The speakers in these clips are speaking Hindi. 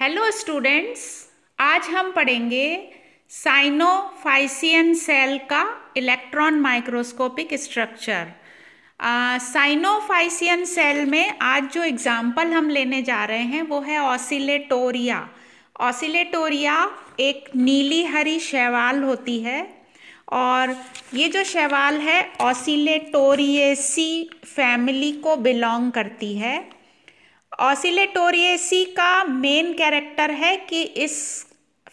हेलो स्टूडेंट्स आज हम पढ़ेंगे साइनोफाइसियन सेल का electron microscopic structure cyanophycean cell में आज जो एग्जाम्पल हम लेने जा रहे हैं वो है ऑसिलेटोरिया ऑसिलेटोरिया एक नीली हरी शैवाल होती है और ये जो शैवाल है ऑसिलेटोरिएसी फैमिली को बिलोंग करती है ऑसिलेटोरिएसी का मेन कैरेक्टर है कि इस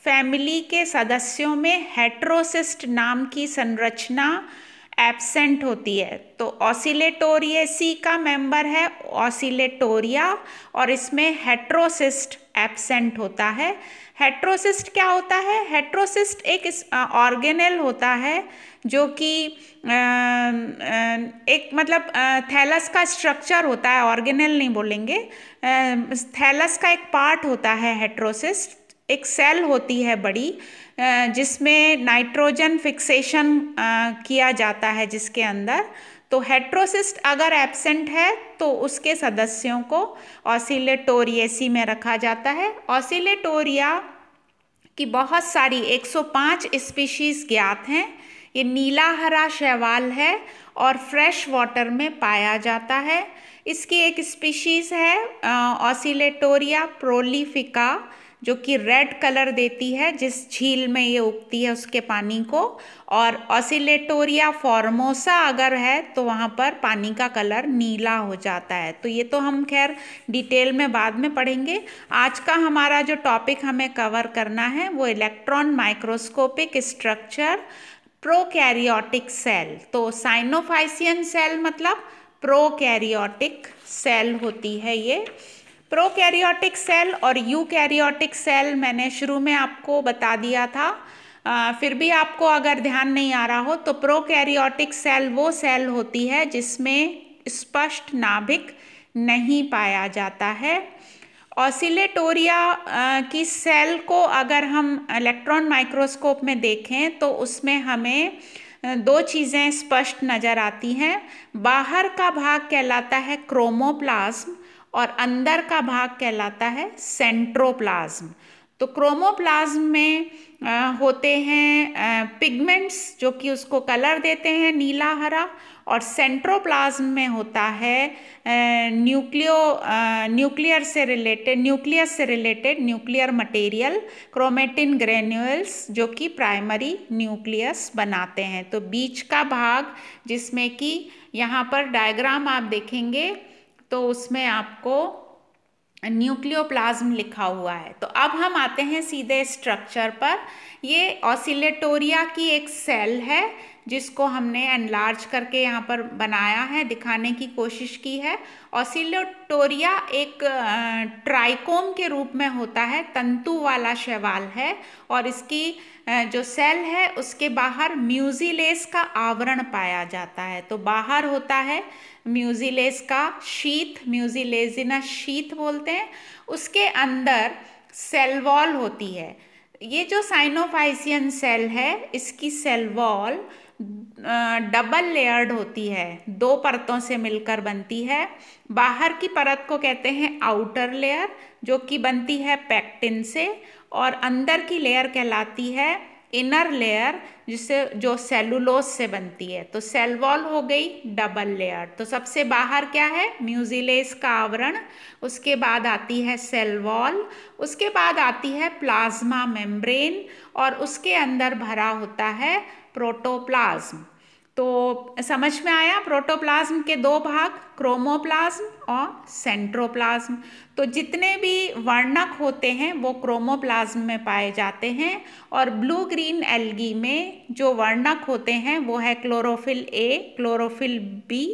फैमिली के सदस्यों में हेट्रोसिस्ट नाम की संरचना एब्सेंट होती है तो ऑसिलेटोरिएसी का मेंबर है ऑसिलेटोरिया और इसमें हेट्रोसिस्ट एब्सेंट होता है हेट्रोसिस्ट क्या होता है हेट्रोसिस्ट एक ऑर्गेनेल होता है जो कि एक मतलब थैलस का स्ट्रक्चर होता है ऑर्गेनेल नहीं बोलेंगे थैलस का एक पार्ट होता है हेट्रोसिस्ट एक सेल होती है बड़ी जिसमें नाइट्रोजन फिक्सेशन किया जाता है जिसके अंदर तो हेट्रोसिस्ट अगर एब्सेंट है तो उसके सदस्यों को ऑसिलेटोरियसी में रखा जाता है ऑसिलेटोरिया की बहुत सारी 105 स्पीशीज़ ज्ञात हैं ये नीला हरा शैवाल है और फ्रेश वाटर में पाया जाता है इसकी एक स्पीशीज़ है ऑसिलेटोरिया प्रोलीफिका जो कि रेड कलर देती है जिस झील में ये उगती है उसके पानी को और ऑसिलेटोरिया फॉर्मोसा अगर है तो वहाँ पर पानी का कलर नीला हो जाता है तो ये तो हम खैर डिटेल में बाद में पढ़ेंगे आज का हमारा जो टॉपिक हमें कवर करना है वो electron microscopic structure prokaryotic cell तो साइनोफाइसियन सेल मतलब प्रोकैरियोटिक सेल होती है ये प्रोकैरियोटिक सेल और यूकैरियोटिक सेल मैंने शुरू में आपको बता दिया था आ, फिर भी आपको अगर ध्यान नहीं आ रहा हो तो प्रोकैरियोटिक सेल वो सेल होती है जिसमें स्पष्ट नाभिक नहीं पाया जाता है ऑसिलेटोरिया की सेल को अगर हम इलेक्ट्रॉन माइक्रोस्कोप में देखें तो उसमें हमें दो चीज़ें स्पष्ट नज़र आती हैं बाहर का भाग कहलाता है क्रोमोप्लाज्म और अंदर का भाग कहलाता है सेंट्रोप्लाज्म तो क्रोमोप्लाज्म में होते हैं पिगमेंट्स जो कि उसको कलर देते हैं नीला हरा और सेंट्रोप्लाज्म में होता है न्यूक्लियो न्यूक्लियर से रिलेटेड न्यूक्लियस से related nuclear material chromatin granules जो कि प्राइमरी न्यूक्लियस बनाते हैं तो बीच का भाग जिसमें कि यहाँ पर डायग्राम आप देखेंगे तो उसमें आपको न्यूक्लियोप्लाज्म लिखा हुआ है तो अब हम आते हैं सीधे स्ट्रक्चर पर ये ऑसिलेटोरिया की एक सेल है जिसको हमने एनलार्ज करके यहाँ पर बनाया है दिखाने की कोशिश की है ऑसिलोटोरिया एक ट्राइकोम के रूप में होता है तंतु वाला शैवाल है और इसकी जो सेल है उसके बाहर म्यूजिलेस का आवरण पाया जाता है तो बाहर होता है म्यूजिलेस का शीत म्यूजिलेजिना शीत बोलते हैं उसके अंदर सेल वॉल होती है ये जो साइनोफाइसियन सेल है इसकी सेल वॉल डबल लेयर्ड होती है दो परतों से मिलकर बनती है बाहर की परत को कहते हैं आउटर लेयर जो कि बनती है पैक्टिन से और अंदर की लेयर कहलाती है इनर लेयर जिसे जो सेलुलोस से बनती है तो सेल वॉल हो गई डबल लेयर तो सबसे बाहर क्या है म्यूजिलेस का आवरण उसके बाद आती है सेल वॉल उसके बाद आती है प्लाज्मा मेम्ब्रेन और उसके अंदर भरा होता है प्रोटोप्लाज्म तो समझ में आया प्रोटोप्लाज्म के दो भाग क्रोमोप्लाज्म और सेंट्रोप्लाज्म तो जितने भी वर्णक होते हैं वो क्रोमोप्लाज्म में पाए जाते हैं और ब्लू ग्रीन एल्गी में जो वर्णक होते हैं वो है क्लोरोफिल ए क्लोरोफिल बी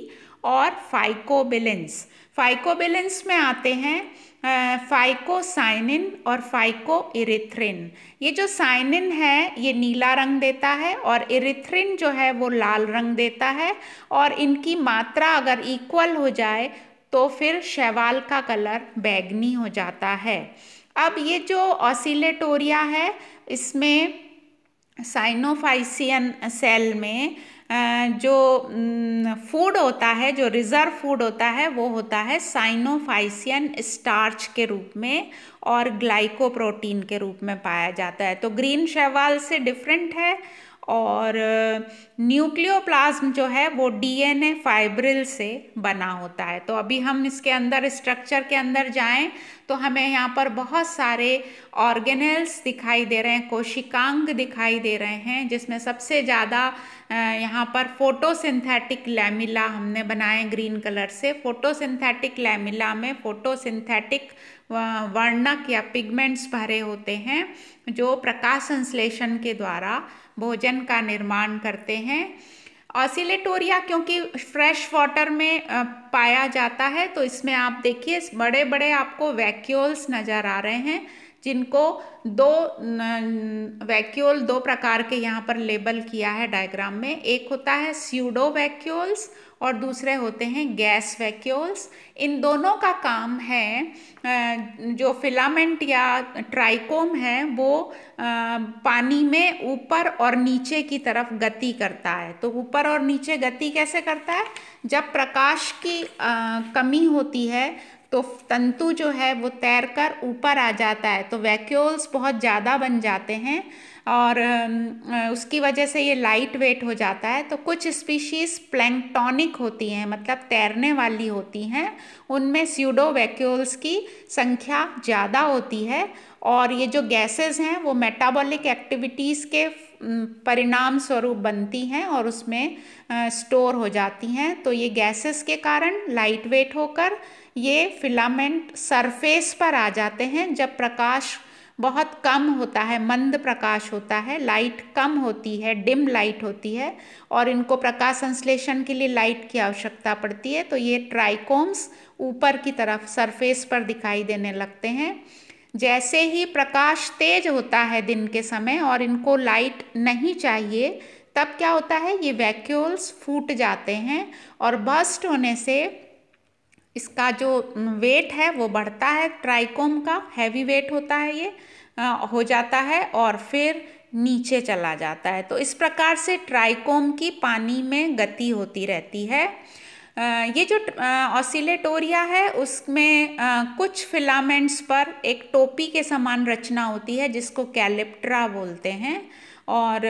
और फाइकोबिलेंस फाइकोबेलेंस में आते हैं फाइकोसाइनिन और फाइको इरिथ्रिन ये जो साइनिन है ये नीला रंग देता है और इरिथ्रिन जो है वो लाल रंग देता है और इनकी मात्रा अगर इक्वल हो जाए तो फिर शैवाल का कलर बैगनी हो जाता है अब ये जो ऑसिलेटोरिया है इसमें साइनोफाइसियन सेल में जो फूड होता है जो रिज़र्व फूड होता है वो होता है साइनोफाइसियन स्टार्च के रूप में और ग्लाइकोप्रोटीन के रूप में पाया जाता है तो ग्रीन शैवाल से डिफरेंट है और न्यूक्लियोप्लाज्म जो है वो डीएनए फाइब्रिल से बना होता है तो अभी हम इसके अंदर स्ट्रक्चर के अंदर जाएं तो हमें यहाँ पर बहुत सारे ऑर्गेनल्स दिखाई दे रहे हैं कोशिकांग दिखाई दे रहे हैं जिसमें सबसे ज़्यादा यहाँ पर फोटोसिंथेटिक लैमिला हमने बनाए ग्रीन कलर से फोटोसिंथेटिक लैमिला में फोटोसिंथेटिक वर्णक या पिगमेंट्स भरे होते हैं जो प्रकाश संश्लेषण के द्वारा भोजन का निर्माण करते हैं ऑसिलेटोरिया क्योंकि फ्रेश वाटर में पाया जाता है तो इसमें आप देखिए बड़े बड़े आपको वैक्यूल्स नज़र आ रहे हैं जिनको दो वैक्यूल दो प्रकार के यहाँ पर लेबल किया है डायग्राम में एक होता है स्यूडो वैक्यूल्स और दूसरे होते हैं गैस वैक्यूल्स इन दोनों का काम है जो फिलामेंट या ट्राइकोम है वो पानी में ऊपर और नीचे की तरफ गति करता है तो ऊपर और नीचे गति कैसे करता है जब प्रकाश की कमी होती है तो तंतु जो है वो तैर कर ऊपर आ जाता है तो वैक्यूल्स बहुत ज़्यादा बन जाते हैं और उसकी वजह से ये लाइट वेट हो जाता है तो कुछ स्पीशीज़ प्लैंकटॉनिक होती हैं मतलब तैरने वाली होती हैं उनमें स्यूडो वैक्यूल्स की संख्या ज़्यादा होती है और ये जो गैसेस हैं वो मेटाबॉलिक एक्टिविटीज़ के परिणाम स्वरूप बनती हैं और उसमें स्टोर हो जाती हैं तो ये गैसेस के कारण लाइट वेट होकर ये फिलामेंट सरफेस पर आ जाते हैं जब प्रकाश बहुत कम होता है मंद प्रकाश होता है लाइट कम होती है डिम लाइट होती है और इनको प्रकाश संश्लेषण के लिए लाइट की आवश्यकता पड़ती है तो ये ट्राइकोम्स ऊपर की तरफ सरफेस पर दिखाई देने लगते हैं जैसे ही प्रकाश तेज होता है दिन के समय और इनको लाइट नहीं चाहिए तब क्या होता है ये वैक्यूल्स फूट जाते हैं और बस्ट होने से इसका जो वेट है वो बढ़ता है ट्राइकोम का हैवी वेट होता है ये हो जाता है और फिर नीचे चला जाता है तो इस प्रकार से ट्राइकोम की पानी में गति होती रहती है ये जो ऑसिलेटोरिया है उसमें कुछ फिलामेंट्स पर एक टोपी के समान रचना होती है जिसको कैलिप्ट्रा बोलते हैं और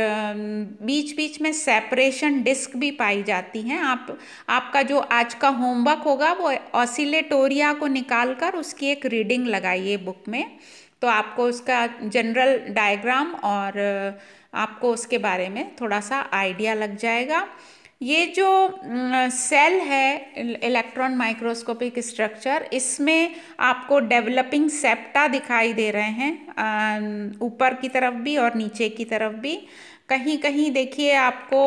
बीच बीच में सेपरेशन डिस्क भी पाई जाती हैं आप आपका जो आज का होमवर्क होगा वो ऑसिलेटोरिया को निकाल कर उसकी एक रीडिंग लगाइए बुक में तो आपको उसका जनरल डायग्राम और आपको उसके बारे में थोड़ा सा आइडिया लग जाएगा ये जो सेल है इलेक्ट्रॉन माइक्रोस्कोपिक स्ट्रक्चर इसमें आपको डेवलपिंग सेप्टा दिखाई दे रहे हैं ऊपर की तरफ भी और नीचे की तरफ भी कहीं कहीं देखिए आपको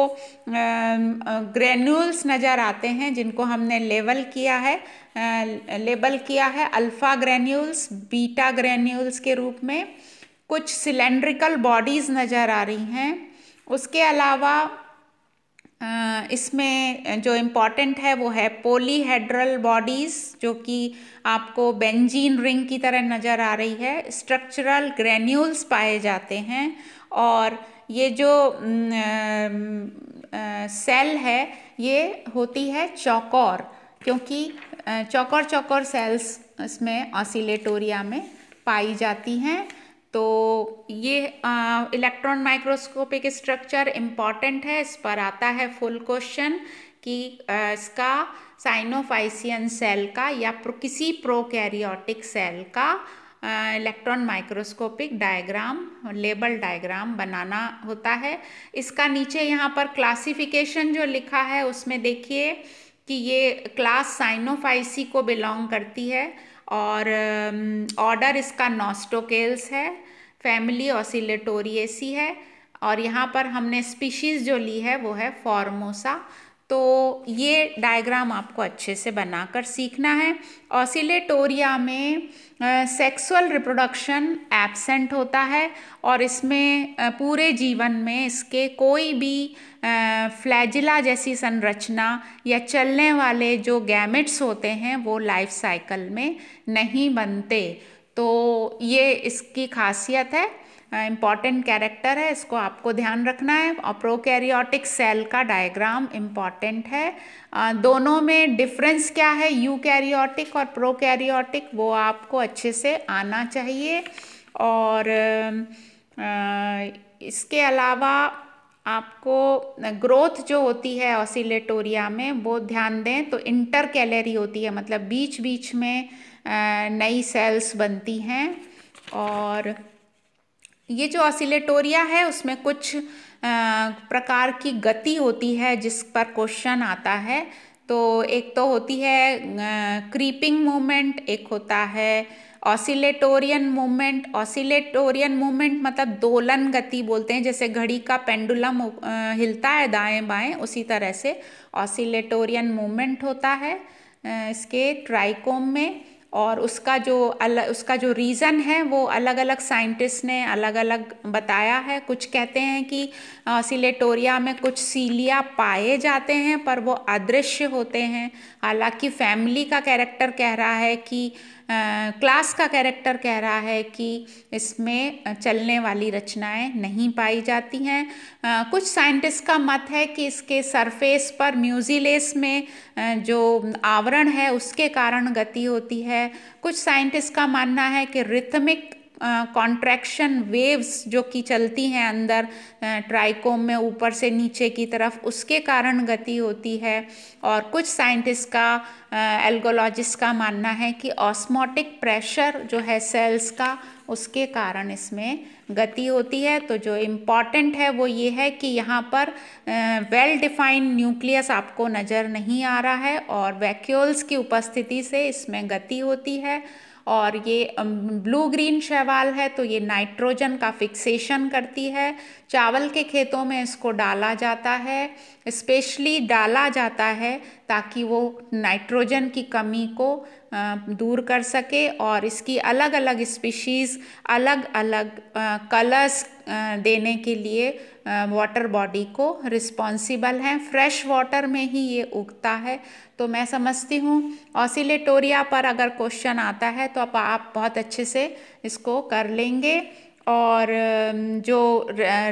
ग्रेन्यूल्स नज़र आते हैं जिनको हमने लेवल किया है लेबल किया है अल्फ़ा ग्रेन्यूल्स बीटा ग्रेन्यूल्स के रूप में कुछ सिलेंड्रिकल बॉडीज़ नज़र आ रही हैं उसके अलावा इसमें जो इम्पॉर्टेंट है वो है पोलीहेड्रल बॉडीज़ जो कि आपको बेंजीन रिंग की तरह नज़र आ रही है स्ट्रक्चरल ग्रेन्यूल्स पाए जाते हैं और ये जो सेल है ये होती है चौकोर क्योंकि चौकोर चौकोर सेल्स इसमें ऑसिलेटोरिया में पाई जाती हैं तो ये इलेक्ट्रॉन माइक्रोस्कोपिक स्ट्रक्चर इम्पॉर्टेंट है इस पर आता है फुल क्वेश्चन कि आ, इसका साइनोफाइसियन सेल का या प्रो, किसी प्रोकैरियोटिक सेल का electron microscopic diagram label diagram बनाना होता है इसका नीचे यहाँ पर क्लासिफिकेशन जो लिखा है उसमें देखिए कि ये क्लास साइनोफाइसी को बिलोंग करती है और ऑर्डर इसका नॉस्टोकेल्स है फैमिली ऑसिलेटोरिएसी है और यहाँ पर हमने स्पीशीज़ जो ली है वो है फॉर्मोसा तो ये डायग्राम आपको अच्छे से बनाकर सीखना है ऑसिलेटोरिया में सेक्सुअल रिप्रोडक्शन एब्सेंट होता है और इसमें पूरे जीवन में इसके कोई भी फ्लैजिला जैसी संरचना या चलने वाले जो गैमेट्स होते हैं वो लाइफ साइकिल में नहीं बनते तो ये इसकी खासियत है इम्पॉर्टेंट कैरेक्टर है इसको आपको ध्यान रखना है और प्रोकैरियोटिक सेल का डायग्राम इम्पॉर्टेंट है दोनों में डिफरेंस क्या है यूकैरियोटिक और प्रोकैरियोटिक वो आपको अच्छे से आना चाहिए और इसके अलावा आपको ग्रोथ जो होती है ऑसिलेटोरिया में वो ध्यान दें तो इंटर कैलरी होती है मतलब बीच बीच में नई सेल्स बनती हैं और ये जो ऑसिलेटोरिया है उसमें कुछ प्रकार की गति होती है जिस पर क्वेश्चन आता है तो एक तो होती है क्रीपिंग मूवमेंट एक होता है ऑसिलेटोरियन मूवमेंट ऑसिलेटोरियन मूवमेंट मतलब दोलन गति बोलते हैं जैसे घड़ी का पेंडुलम हिलता है दाएं बाएं उसी तरह से ऑसिलेटोरियन मूवमेंट होता है इसके ट्राइकोम में और उसका जो अलग उसका जो रीज़न है वो अलग अलग साइंटिस्ट ने अलग अलग बताया है कुछ कहते हैं कि सिलेटोरिया में कुछ सीलिया पाए जाते हैं पर वो अदृश्य होते हैं हालांकि फैमिली का कैरेक्टर कह रहा है कि क्लास का कैरेक्टर कह रहा है कि इसमें चलने वाली रचनाएं नहीं पाई जाती हैं कुछ साइंटिस्ट का मत है कि इसके सरफेस पर म्यूजिलेस में जो आवरण है उसके कारण गति होती है कुछ साइंटिस्ट का मानना है कि रिथमिक कॉन्ट्रैक्शन वेव्स जो कि चलती हैं अंदर ट्राइकोम में ऊपर से नीचे की तरफ उसके कारण गति होती है और कुछ साइंटिस्ट का एल्गोलॉजिस्ट का मानना है कि ऑस्मोटिक प्रेशर जो है सेल्स का उसके कारण इसमें गति होती है तो जो इम्पॉर्टेंट है वो ये है कि यहाँ पर वेल डिफाइंड न्यूक्लियस आपको नज़र नहीं आ रहा है और वैक्यूल्स की उपस्थिति से इसमें गति होती है और ये ब्लू ग्रीन शैवाल है तो ये नाइट्रोजन का फिक्सेशन करती है चावल के खेतों में इसको डाला जाता है स्पेशली डाला जाता है ताकि वो नाइट्रोजन की कमी को दूर कर सके और इसकी अलग अलग स्पीशीज़ अलग अलग कलर्स देने के लिए वाटर बॉडी को रिस्पॉन्सिबल हैं फ्रेश वाटर में ही ये उगता है तो मैं समझती हूँ ऑसिलेटोरिया पर अगर क्वेश्चन आता है तो आप, आप बहुत अच्छे से इसको कर लेंगे और जो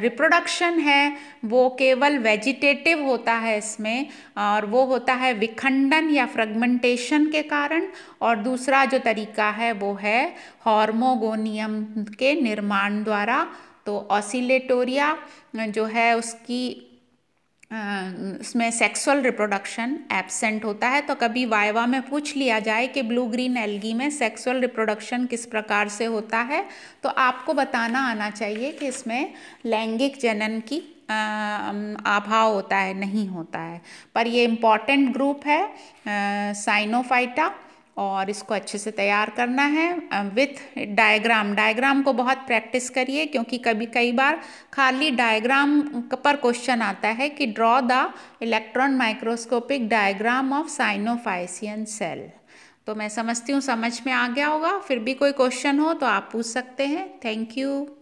रिप्रोडक्शन है वो केवल वेजिटेटिव होता है इसमें और वो होता है विखंडन या फ्रेगमेंटेशन के कारण और दूसरा जो तरीका है वो है हॉर्मोगोनियम के निर्माण द्वारा तो ऑसिलेटोरिया जो है उसकी उसमें सेक्सुअल रिप्रोडक्शन एबसेंट होता है तो कभी वाइवा में पूछ लिया जाए कि ब्लू ग्रीन एल्गी में सेक्सुअल रिप्रोडक्शन किस प्रकार से होता है तो आपको बताना आना चाहिए कि इसमें लैंगिक जनन की अभाव होता है नहीं होता है पर ये इम्पॉर्टेंट ग्रुप है साइनोफाइटा और इसको अच्छे से तैयार करना है विथ डायग्राम डायग्राम को बहुत प्रैक्टिस करिए क्योंकि कभी कई बार खाली डायग्राम पर क्वेश्चन आता है कि draw the electron microscopic diagram of cyanophycean cell तो मैं समझती हूँ समझ में आ गया होगा फिर भी कोई क्वेश्चन हो तो आप पूछ सकते हैं थैंक यू